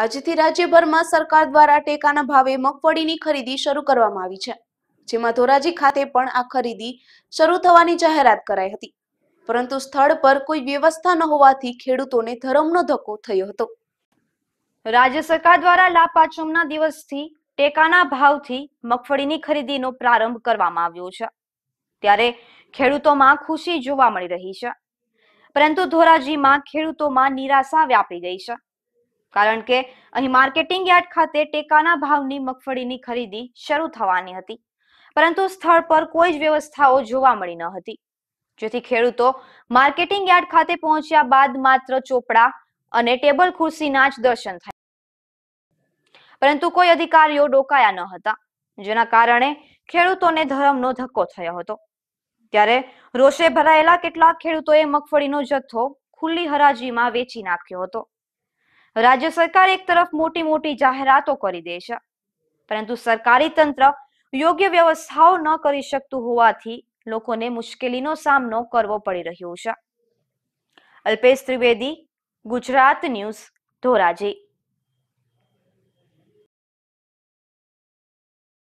આજથી રાજ્યભરમાં સરકાર દ્વારા ટેકાના ભાવે મગફળીની ખરીદી શરૂ કરવામાં આવી છે જેમાં ધોરાજી ખાતે પણ આ ખરીદી શરૂ થવાની જાહેરાત કરાઈ હતી પરંતુ સ્થળ પર કોઈ વ્યવસ્થા ન હોવાથી ખેડૂતોને ધરમનો ધક્કો થયો હતો રાજ્ય સરકાર દ્વારા લાપાચમના દિવસથી ટેકાના ભાવથી મગફળીની ખરીદીનો પ્રારંભ કરવામાં આવ્યો છે ત્યારે ખેડૂતોમાં ખુશી જોવા મળી રહી છે પરંતુ ધોરાજીમાં ખેડૂતોમાં નિરાશા વ્યાપી ગઈ છે કારણ કે અહીં માર્કેટિંગ યાર્ડ ખાતે ટેકાના ભાવની મગફળીની ખરીદી શરૂ થવાની હતી પરંતુ સ્થળ પર કોઈ જ વ્યવસ્થાઓ જોવા મળી ન હતી જેથી ખેડૂતો માર્કેટિંગ યાર્ડ ખાતે પહોંચ્યા બાદ માત્ર ચોપડા અને ટેબલ ખુરશીના જ દર્શન થયા પરંતુ કોઈ અધિકારીઓ ડોકાયા ન હતા જેના કારણે ખેડૂતોને ધરમનો ધક્કો થયો હતો ત્યારે રોષે ભરાયેલા કેટલાક ખેડૂતોએ મગફળીનો જથ્થો ખુલ્લી હરાજીમાં વેચી નાખ્યો હતો રાજ્ય સરકાર એક તરફ મોટી મોટી જાહેરાતો કરી દે છે પરંતુ સરકારી તંત્ર યોગ્ય વ્યવસ્થાઓ ન કરી શકતું હોવાથી લોકોને મુશ્કેલીનો સામનો કરવો પડી રહ્યો છે અલ્પેશ ત્રિવેદી ગુજરાત ન્યૂઝ ધોરાજી